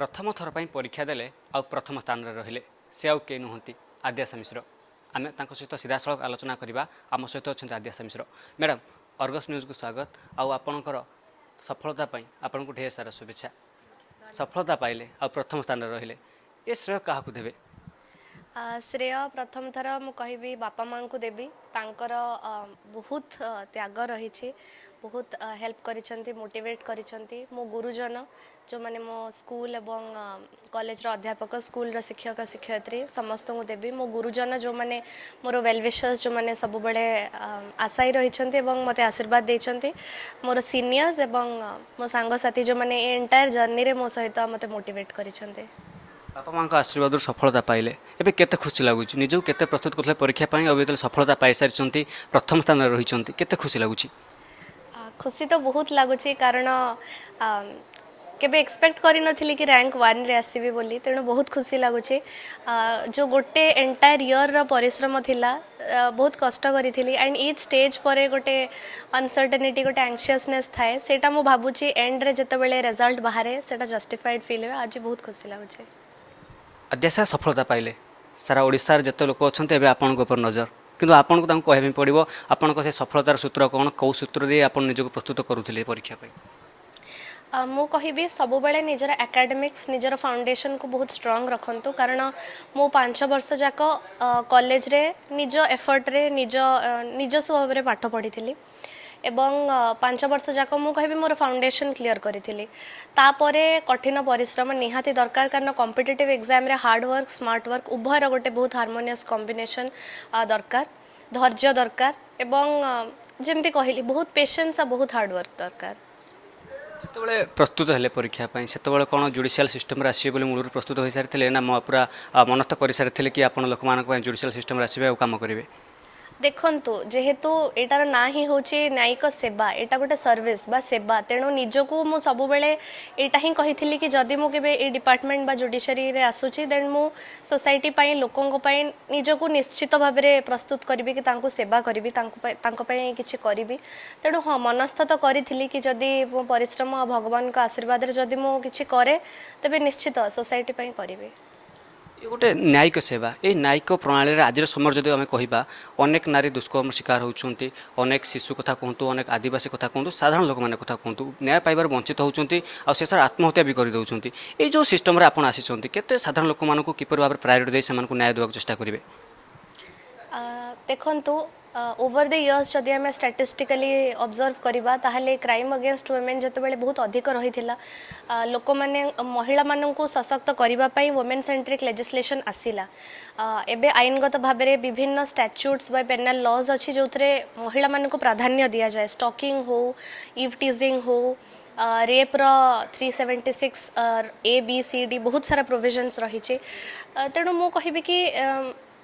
ପ୍ରଥମ ଥର ପାଇଁ ପରୀକ୍ଷା ଦେଲେ ଆଉ ପ୍ରଥମ ସ୍ଥାନରେ ରହିଲେ ସେ ଆଉ କେହି ନୁହନ୍ତି ଆଦ୍ୟାଶା ମିଶ୍ର ଆମେ ତାଙ୍କ ସହିତ ସିଧାସଳଖ ଆଲୋଚନା କରିବା ଆମ ସହିତ ଅଛନ୍ତି ଆଦ୍ୟାଶା ମିଶ୍ର ମ୍ୟାଡ଼ାମ୍ ଅର୍ଗସ୍ ନ୍ୟୁଜ୍କୁ ସ୍ୱାଗତ ଆଉ ଆପଣଙ୍କର ସଫଳତା ପାଇଁ ଆପଣଙ୍କୁ ଢେର ସାରା ଶୁଭେଚ୍ଛା ସଫଳତା ପାଇଲେ ଆଉ ପ୍ରଥମ ସ୍ଥାନରେ ରହିଲେ ଏ ଶ୍ରେୟ କାହାକୁ ଦେବେ ଶ୍ରେୟ ପ୍ରଥମ ଥର ମୁଁ କହିବି ବାପା ମାଆଙ୍କୁ ଦେବି ତାଙ୍କର ବହୁତ ତ୍ୟାଗ ରହିଛି ବହୁତ ହେଲ୍ପ କରିଛନ୍ତି ମୋଟିଭେଟ୍ କରିଛନ୍ତି ମୋ ଗୁରୁଜନ ଯେଉଁମାନେ ମୋ ସ୍କୁଲ ଏବଂ କଲେଜର ଅଧ୍ୟାପକ ସ୍କୁଲର ଶିକ୍ଷକ ଶିକ୍ଷୟିତ୍ରୀ ସମସ୍ତଙ୍କୁ ଦେବି ମୋ ଗୁରୁଜନ ଯେଉଁମାନେ ମୋର ୱେଲୱିସର୍ସ ଯେଉଁମାନେ ସବୁବେଳେ ଆଶାୟୀ ରହିଛନ୍ତି ଏବଂ ମୋତେ ଆଶୀର୍ବାଦ ଦେଇଛନ୍ତି ମୋର ସିନିୟର୍ସ ଏବଂ ମୋ ସାଙ୍ଗସାଥି ଯେଉଁମାନେ ଏ ଏଣ୍ଟାୟାର ଜର୍ଣ୍ଣିରେ ମୋ ସହିତ ମୋତେ ମୋଟିଭେଟ୍ କରିଛନ୍ତି ବାପା ମାଆଙ୍କ ଆଶୀର୍ବାଦରୁ ସଫଳତା ପାଇଲେ ଏବେ କେତେ ଖୁସି ଲାଗୁଛି ନିଜକୁ କେତେ ପ୍ରସ୍ତୁତ କରୁଥିଲେ ପରୀକ୍ଷା ପାଇଁ ଏବେ ଯେତେବେଳେ ସଫଳତା ପାଇସାରିଛନ୍ତି ପ୍ରଥମ ସ୍ଥାନରେ ରହିଛନ୍ତି କେତେ ଖୁସି ଲାଗୁଛି খুশি তো বহুত লাগুছি কারণ কেবে এক্সপেক্ট করে নি কি র্যাঙ্ক ওয়ান্রে আসবি বলে তেমন বহুত খুশি লাগুছি যে গোটে এন্টায়ার ইয়র পরিশ্রম লা বহুত কষ্ট করে অ্যান্ড ইচ স্টেজ পরে গোটে অনসর্টেনিটি গোটে আংসিয়সনেস থাকে সেটা মু ভাবুছি এন্ডরে যেতবে রেজল্ট বাহারে সেটা জস্টিফাইড ফিল হয় আজ বহুত খুশি লাগুছে আদ্যাশা সফলতা পাইলে সারা ওড়িশার যেত লোক অনেক এবার আপনার উপর নজর କିନ୍ତୁ ଆପଣଙ୍କୁ ତାଙ୍କୁ କହିବା ପାଇଁ ପଡ଼ିବ ଆପଣଙ୍କ ସେ ସଫଳତାର ସୂତ୍ର କ'ଣ କେଉଁ ସୂତ୍ର ଦେଇ ଆପଣ ନିଜକୁ ପ୍ରସ୍ତୁତ କରୁଥିଲେ ପରୀକ୍ଷା ପାଇଁ ମୁଁ କହିବି ସବୁବେଳେ ନିଜର ଏକାଡେମିକ୍ସ ନିଜର ଫାଉଣ୍ଡେସନକୁ ବହୁତ ଷ୍ଟ୍ରଙ୍ଗ ରଖନ୍ତୁ କାରଣ ମୁଁ ପାଞ୍ଚ ବର୍ଷ ଯାକ କଲେଜରେ ନିଜ ଏଫର୍ଟରେ ନିଜ ନିଜସ୍ୱ ଭାବରେ ପାଠ ପଢ଼ିଥିଲି এবং পাঁচ বর্ষ যাক মু কবি মোর ফাউন্ডেসন ক্লিয়ার করে তাপরে কঠিন পরিশ্রম নিহতি দরকার কারণ কম্পিটেটিভ এক্সামে হার্ড ওয়ার্ক স্মার্ট ওয়ার্ক উভয়ের গোটে বহু হারমোনিয়স কম্বিনেসন দরকার ধৈর্য দরকার এবং যেমি কহিলি বহুত পেসেন্স আর বহুত হার্ড ওয়ার্ক দরকার যেতবে প্রস্তুত হলে পরীক্ষা সেতবে কোণ জুডিসিয়াল সিষ্টমে আসবে বলে মূল প্রস্তুত হয়ে সারি না পুরা মনস্থ করে সারি কি আপনার লোক জুডিসিয়াল সিষ্টমে আসবে কাম করবে ଦେଖନ୍ତୁ ଯେହେତୁ ଏଇଟାର ନାଁ ହିଁ ହେଉଛି ନ୍ୟାୟିକ ସେବା ଏଇଟା ଗୋଟେ ସର୍ଭିସ୍ ବା ସେବା ତେଣୁ ନିଜକୁ ମୁଁ ସବୁବେଳେ ଏଇଟା ହିଁ କହିଥିଲି କି ଯଦି ମୁଁ କେବେ ଏଇ ଡିପାର୍ଟମେଣ୍ଟ ବା ଜୁଡ଼ିସିଆରୀରେ ଆସୁଛି ଦେନ୍ ମୁଁ ସୋସାଇଟି ପାଇଁ ଲୋକଙ୍କ ପାଇଁ ନିଜକୁ ନିଶ୍ଚିତ ଭାବରେ ପ୍ରସ୍ତୁତ କରିବି କି ତାଙ୍କୁ ସେବା କରିବି ତାଙ୍କ ପାଇଁ ତାଙ୍କ ପାଇଁ କିଛି କରିବି ତେଣୁ ହଁ ମନସ୍ଥ ତ କରିଥିଲି କି ଯଦି ମୋ ପରିଶ୍ରମ ଭଗବାନଙ୍କ ଆଶୀର୍ବାଦରେ ଯଦି ମୁଁ କିଛି କରେ ତେବେ ନିଶ୍ଚିତ ସୋସାଇଟି ପାଇଁ କରିବି ଏ ଗୋଟେ ନ୍ୟାୟିକ ସେବା ଏଇ ନ୍ୟାୟିକ ପ୍ରଣାଳୀରେ ଆଜିର ସମୟରେ ଯଦି ଆମେ କହିବା ଅନେକ ନାରୀ ଦୁଷ୍କର୍ମ ଶିକାର ହେଉଛନ୍ତି ଅନେକ ଶିଶୁ କଥା କୁହନ୍ତୁ ଅନେକ ଆଦିବାସୀ କଥା କୁହନ୍ତୁ ସାଧାରଣ ଲୋକମାନେ କଥା କୁହନ୍ତୁ ନ୍ୟାୟ ପାଇବାରୁ ବଞ୍ଚିତ ହେଉଛନ୍ତି ଆଉ ଶେଷରେ ଆତ୍ମହତ୍ୟା ବି କରିଦେଉଛନ୍ତି ଏଇ ଯେଉଁ ସିଷ୍ଟମରେ ଆପଣ ଆସିଛନ୍ତି କେତେ ସାଧାରଣ ଲୋକମାନଙ୍କୁ କିପରି ଭାବରେ ପ୍ରାୟୋରିଟି ଦେଇ ସେମାନଙ୍କୁ ନ୍ୟାୟ ଦେବାକୁ ଚେଷ୍ଟା କରିବେ ଦେଖନ୍ତୁ ओवर द इयर्स जदि आम स्टाटिस्टिकली अब्जर्व करवा क्राइम अगेन्स्ट वोमेन जो बहुत अधिक रही लोक मैंने महिला मान सशक्त करने वोमेन सेंट्रिक लेजिस्लेसन आसला एवं आईनगत भाव में विभिन्न व पेनाल लज अच्छी जो थे महिला मानक प्राधान्य दि जाए स्टकिंग हो इव टीजिंग हो रेप्र three seventy six A B C D बहुत सारा प्रोजनस रही तेणु मुँह कहि कि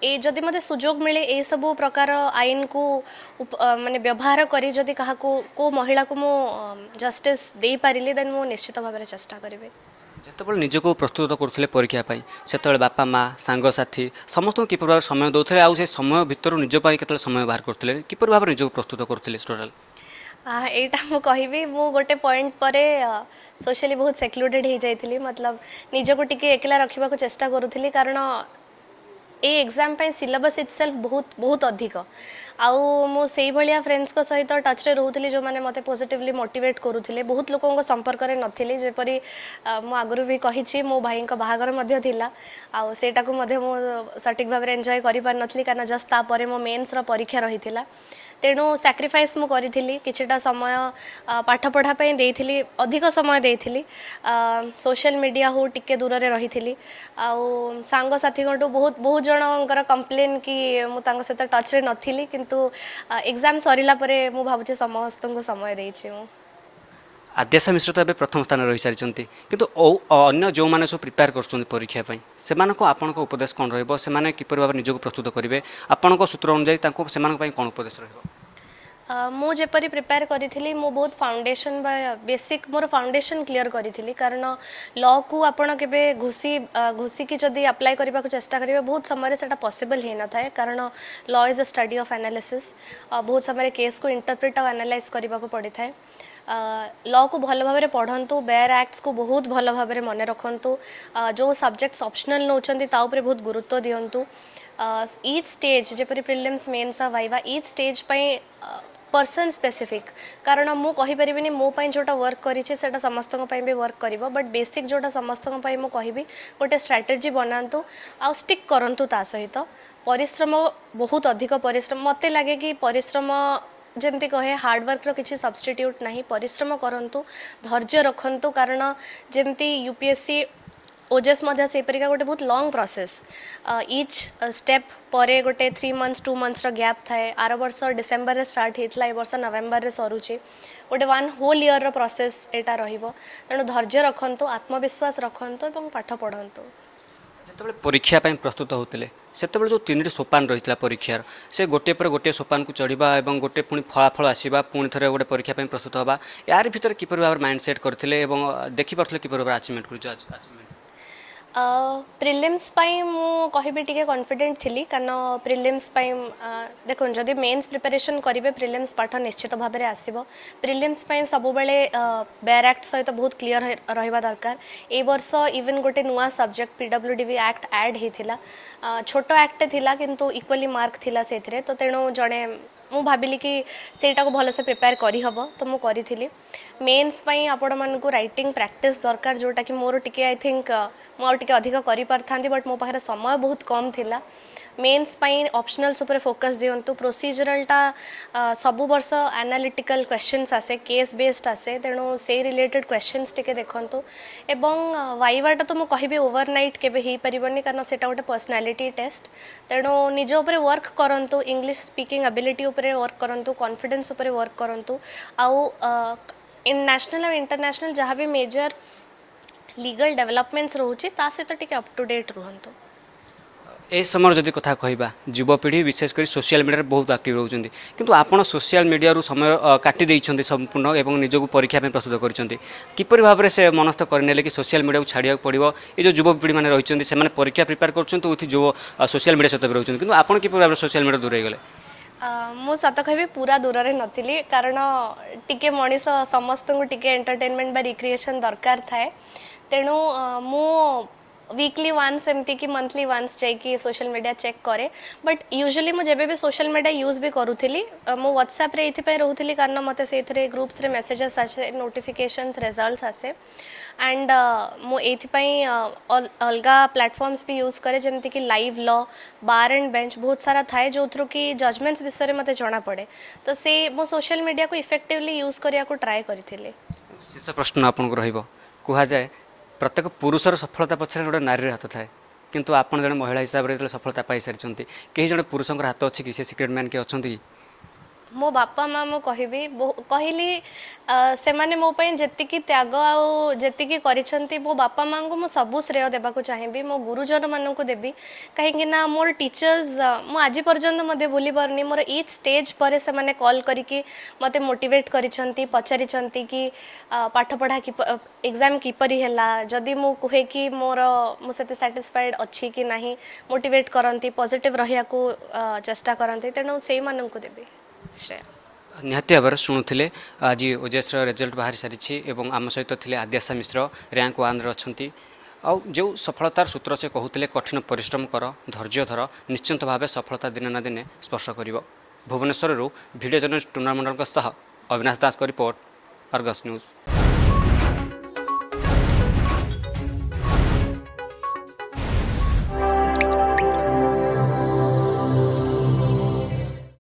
ଏ ଯଦି ମୋତେ ସୁଯୋଗ ମିଳେ ଏସବୁ ପ୍ରକାର ଆଇନକୁ ମାନେ ବ୍ୟବହାର କରି ଯଦି କାହାକୁ କେଉଁ ମହିଳାକୁ ମୁଁ ଜଷ୍ଟିସ୍ ଦେଇପାରିଲି ଦେନ୍ ମୁଁ ନିଶ୍ଚିତ ଭାବରେ ଚେଷ୍ଟା କରିବି ଯେତେବେଳେ ନିଜକୁ ପ୍ରସ୍ତୁତ କରୁଥିଲେ ପରୀକ୍ଷା ପାଇଁ ସେତେବେଳେ ବାପା ମା ସାଙ୍ଗସାଥି ସମସ୍ତଙ୍କୁ କିପରି ଭାବରେ ସମୟ ଦେଉଥିଲେ ଆଉ ସେ ସମୟ ଭିତରୁ ନିଜ ପାଇଁ କେତେବେଳେ ସମୟ ବାହାର କରୁଥିଲେ କିପରି ଭାବରେ ନିଜକୁ ପ୍ରସ୍ତୁତ କରୁଥିଲେ ଟୋଟାଲ୍ ଏଇଟା ମୁଁ କହିବି ମୁଁ ଗୋଟେ ପଏଣ୍ଟ ପରେ ସୋସିଆଲି ବହୁତ ସେକ୍ଲୁଡେଡ଼ ହେଇଯାଇଥିଲି ମତଲବ ନିଜକୁ ଟିକେ ଏକଲା ରଖିବାକୁ ଚେଷ୍ଟା କରୁଥିଲି କାରଣ ଏ ଏକ୍ଜାମ୍ ପାଇଁ ସିଲାବସ୍ ଇଟ୍ସେଲ୍ଫ ବହୁତ ବହୁତ ଅଧିକ ଆଉ ମୁଁ ସେଇଭଳିଆ ଫ୍ରେଣ୍ଡସ୍ଙ୍କ ସହିତ ଟଚ୍ରେ ରହୁଥିଲି ଯେଉଁମାନେ ମୋତେ ପଜିଟିଭଲି ମୋଟିଭେଟ୍ କରୁଥିଲେ ବହୁତ ଲୋକଙ୍କ ସମ୍ପର୍କରେ ନଥିଲି ଯେପରି ମୁଁ ଆଗରୁ ବି କହିଛି ମୋ ଭାଇଙ୍କ ବାହାଘର ମଧ୍ୟ ଥିଲା ଆଉ ସେଇଟାକୁ ମଧ୍ୟ ମୁଁ ସଠିକ୍ ଭାବରେ ଏନ୍ଜୟ କରିପାରିନଥିଲି କାରଣ ଜଷ୍ଟ ତାପରେ ମୋ ମେନ୍ସର ପରୀକ୍ଷା ରହିଥିଲା ତେଣୁ ସାକ୍ରିଫାଇସ୍ ମୁଁ କରିଥିଲି କିଛିଟା ସମୟ ପାଠପଢ଼ା ପାଇଁ ଦେଇଥିଲି ଅଧିକ ସମୟ ଦେଇଥିଲି ସୋସିଆଲ ମିଡ଼ିଆ ହଉ ଟିକେ ଦୂରରେ ରହିଥିଲି ଆଉ ସାଙ୍ଗସାଥିଙ୍କଠୁ ବହୁତ ବହୁତ ଜଣଙ୍କର କମ୍ପ୍ଲେନ୍ କି ମୁଁ ତାଙ୍କ ସହିତ ଟଚ୍ରେ ନଥିଲି କିନ୍ତୁ ଏକ୍ଜାମ୍ ସରିଲା ପରେ ମୁଁ ଭାବୁଛି ସମସ୍ତଙ୍କୁ ସମୟ ଦେଇଛି ମୁଁ ଆଦ୍ୟାଶା ମିଶ୍ର ତ ଏବେ ପ୍ରଥମ ସ୍ଥାନରେ ରହିସାରିଛନ୍ତି କିନ୍ତୁ ଅନ୍ୟ ଯେଉଁମାନେ ସବୁ ପ୍ରିପେୟାର କରୁଛନ୍ତି ପରୀକ୍ଷା ପାଇଁ ସେମାନଙ୍କୁ ଆପଣଙ୍କ ଉପଦେଶ କ'ଣ ରହିବ ସେମାନେ କିପରି ଭାବରେ ନିଜକୁ ପ୍ରସ୍ତୁତ କରିବେ ଆପଣଙ୍କ ସୂତ୍ର ଅନୁଯାୟୀ ତାଙ୍କୁ ସେମାନଙ୍କ ପାଇଁ କ'ଣ ଉପଦେଶ ରହିବ मुझेपरी प्रिपेयर करी मु बहुत फाउंडेशन बेसिक मोर फाउंडेशन क्लियर करी कारण ल को आपड़ के घुसी घुसिक जदि अप्लाई करने को चेस्ट करेंगे बहुत समय से पसबल हो न था कारण ल is a study of analysis बहुत समय केस को इंटरप्रिट आनालाइज करने को पड़ता है ल को भल भाव में पढ़ु बेयर आक्ट्स को बहुत भल भाव में मन रखु जो सब्जेक्ट्स अपसनाल नौकर बहुत गुरुत्व दिंतु ईच स्टेज जपरी prelims mains viva each stage पर पर्सन स्पेसिफिक कारण ମୁଁ କହିପାରିବିନି ମୋ ପାଇଁ ଯେଉଁଟା ୱାର୍କ କରିଛି ସେଇଟା ସମସ୍ତଙ୍କ ପାଇଁ ବି ୱାର୍କ କରିବ ବଟ୍ ବେସିକ୍ ଯେଉଁଟା ସମସ୍ତଙ୍କ ପାଇଁ ମୁଁ କହିବି ଗୋଟେ ଷ୍ଟ୍ରାଟେଜି ବନାନ୍ତୁ ଆଉ ଷ୍ଟିକ୍ କରନ୍ତୁ ତା ସହିତ ପରିଶ୍ରମ ବହୁତ ଅଧିକ ପରିଶ୍ରମ ମୋତେ ଲାଗେ କି ପରିଶ୍ରମ ଯେମିତି କହେ ହାର୍ଡ଼ୱାର୍କର କିଛି ସବଷ୍ଟିଟ୍ୟୁଟ୍ ନାହିଁ ପରିଶ୍ରମ କରନ୍ତୁ ଧୈର୍ଯ୍ୟ ରଖନ୍ତୁ କାରଣ ଯେମିତି U P S C OJS सेपरिका गोटे बहुत लंग प्रोसेस इच स्टेप पर गोटे three months to months gap थाए आर वर्ष डिसेम्बर स्टार्ट होता ए वर्ष नवेम्बर सरुचे गोटे वन होल इयर रो प्रोसेस एटा रहिबो तेणु धैर्य रखन्तु आत्मविश्वास रखन्तु एवं पाठ पढन्तु ଯେତେବେଳେ ପରୀକ୍ଷା ପାଇଁ ପ୍ରସ୍ତୁତ ହେଉଥିଲେ ସେତେବେଳେ ଯେଉଁ ତିନିଟି ସୋପାନ ରହିଥିଲା ପରୀକ୍ଷାର ସେ ଗୋଟିଏ ପରେ ଗୋଟିଏ ସୋପାନକୁ ଚଢ଼ିବା ଏବଂ ଗୋଟିଏ ପୁଣି ଫଳାଫଳ ଆସିବା ପୁଣି ଥରେ ଗୋଟେ ପରୀକ୍ଷା ପାଇଁ ପ୍ରସ୍ତୁତ ହେବା ୟାରି ଭିତରେ କିପରି ଭାବରେ ମାଇଣ୍ଡ ସେଟ୍ କରିଥିଲେ ଏବଂ ଦେଖିପାରୁଥିଲେ କିପରି ଭାବରେ ଆଚିଭମେଣ୍ଟ କରୁଛୁ प्रिलिम्स मुझे कन्फिडेट थी कहना प्रिलिम्स देखो जदि मेन्स प्रिपेरेसन करेंगे प्रिलिम्स पाठ निश्चित भाव में आसो प्रिलिम्स सब बेले बेर आक्ट सहित बहुत क्लीयर रहा दरकार ए बर्ष इवेन गोटे नुआ subject P W D act add होता छोट आक्टे कि इक्वाली मार्क थी से तो तेणु जड़े ମୁଁ ଭାବିଲି କି ସେଇଟାକୁ ଭଲସେ ପ୍ରିପେୟାର କରିହେବ ତ ମୁଁ କରିଥିଲି ମେନ୍ସ ପାଇଁ ଆପଣମାନଙ୍କୁ ରାଇଟିଂ ପ୍ରାକ୍ଟିସ୍ ଦରକାର ଯେଉଁଟାକି ମୋର ଟିକେ ଆଇ ଥିଙ୍କ ମୁଁ ଆଉ ଟିକେ ଅଧିକ କରିପାରିଥାନ୍ତି ବଟ୍ ମୋ ପାଖରେ ସମୟ ବହୁତ କମ୍ ଥିଲା मेन्स ऑप्शनल्स फोकस दिवस प्रोसीजरालटा सबु वर्ष आनालीटिकाल क्वेश्चनस आसे केस बेस्ड आसे तेणु से रिलेटेड क्वेश्चनस टी देखु एवं वाइवाटा तो मुझे ओवर नाइट के पारे कारण से गोटे पर्सनालीटी टेस्ट तेणु निज वर्क करूँ इंग्लीश स्पीकिंग आबिलिटी वर्क करूँ कन्फिडेन्स वर्क करूँ आउ ନ୍ୟାସନାଲ୍ ଆଉ ଇଣ୍ଟରନ୍ୟାସନାଲ୍ ଯାହା ବି ମେଜର୍ ଲିଗାଲ୍ ଡେଭଲପମେଣ୍ଟସ୍ ରହୁଛି ତା ସହିତ ଟିକେ ଅପ୍ ଟୁ ଡେଟ୍ ଏ ସମୟର ଯଦି କଥା କହିବା ଯୁବପିଢ଼ି ବିଶେଷ କରି ସୋସିଆଲ ମିଡ଼ିଆରେ ବହୁତ ଆକ୍ଟିଭ୍ ରହୁଛନ୍ତି କିନ୍ତୁ ଆପଣ ସୋସିଆଲ ମିଡ଼ିଆରୁ ସମୟ କାଟି ଦେଇଛନ୍ତି ସମ୍ପୂର୍ଣ୍ଣ ଏବଂ ନିଜକୁ ପରୀକ୍ଷା ପାଇଁ ପ୍ରସ୍ତୁତ କରିଛନ୍ତି କିପରି ଭାବରେ ସେ ମନସ୍ଥ କରିନେଲେ କି ସୋସିଆଲ ମିଡ଼ିଆକୁ ଛାଡ଼ିବାକୁ ପଡ଼ିବ ଏ ଯେଉଁ ଯୁବପିଢ଼ିମାନେ ରହିଛନ୍ତି ସେମାନେ ପରୀକ୍ଷା ପ୍ରିପେୟାର କରୁଛନ୍ତି ଉଠି ଯୁବ ସୋସିଆଲ ମିଡ଼ିଆ ସହିତ ବି ରହୁଛନ୍ତି କିନ୍ତୁ ଆପଣ କିପରି ଭାବରେ ସୋସିଆଲ ମିଡ଼ିଆ ଦୂରେଇ ଗଲେ ମୁଁ ସତ କହିବି ପୁରା ଦୂରରେ ନଥିଲି କାରଣ ଟିକେ ମଣିଷ ସମସ୍ତଙ୍କୁ ଟିକେ ଏଣ୍ଟରଟେନମେଣ୍ଟ ବା ରିକ୍ରିଏସନ୍ ଦରକାର ଥାଏ ତେଣୁ ମୁଁ वीकली वंस एमती कि मंथली वंस जाकि सोशल मीडिया चेक करे बट यूजुअली मुझे भी सोशल मीडिया यूज भी करुली मो व्हाट्सएप रे ये रोली कारण मत से ग्रुप्स रे मेसेजेस आसे नोटिफिकेशंस रिजल्ट्स आसे एंड मो ये अलग प्लेटफॉर्म्स भी यूज करे जमती कि live law bar and bench बहुत सारा थाए जो थ्रू कि जजमेंट्स विषय में मत जना पड़े तो से मो सोशल मीडिया को इफेक्टिवली यूज करने को ट्राए करी शेष प्रश्न आपको रहा ପ୍ରତ୍ୟେକ ପୁରୁଷର ସଫଳତା ପଛରେ ଗୋଟେ ନାରୀର ହାତ ଥାଏ କିନ୍ତୁ ଆପଣ ଜଣେ ମହିଳା ହିସାବରେ ଯେତେବେଳେ ସଫଳତା ପାଇସାରିଛନ୍ତି କେହି ଜଣେ ପୁରୁଷଙ୍କର ହାତ ଅଛି କି ସେ ସିକ୍ରେଟ୍ ମ୍ୟାନ୍ କିଏ ଅଛନ୍ତି କି मो बापा माँ मु कह कहली से मैंने मोपाई जी त्याग आती कर मो बापा माँ को सबू श्रेय देवा चाहेबी मो गुरुजन मानक देवी कहीं मोर टीचर्स मुझे आज पर्यटन मैं भूल पारनी मोर ईच स्टेज पर कल करके मत मोटेट कर पचार कि पाठपढ़ा किप एक्जाम किपरी है जदि मु कहे कि मोर मुझे साटिस्फाइड अच्छी कि ना मोटेट करती पजिट रही चेस्टा करती तेणु से मानक देवी ଶ୍ରେୟା ନିହାତି ଭାବରେ ଶୁଣୁଥିଲେ ଆଜି ଓଜେଏସ୍ର ରେଜଲ୍ଟ ବାହାରି ସାରିଛି ଏବଂ ଆମ ସହିତ ଥିଲେ ଆଦ୍ୟାଶା ମିଶ୍ର ରାଙ୍କ ୱାନ୍ରେ ଅଛନ୍ତି ଆଉ ଯେଉଁ ସଫଳତାର ସୂତ୍ର ସେ କହୁଥିଲେ କଠିନ ପରିଶ୍ରମ କର ଧୈର୍ଯ୍ୟ ଧର ନିଶ୍ଚିନ୍ତ ଭାବେ ସଫଳତା ଦିନେ ନା ଦିନେ ସ୍ପର୍ଶ କରିବ ଭୁବନେଶ୍ୱରରୁ ଭିଡ଼ିଓ ଜର୍ଣ୍ଣାଲିଷ୍ଟ ଟୁନାମଣ୍ଡଳଙ୍କ ସହ ଅବିନାଶ ଦାସଙ୍କ ରିପୋର୍ଟ ଅର୍ଗସ୍ ନ୍ୟୁଜ୍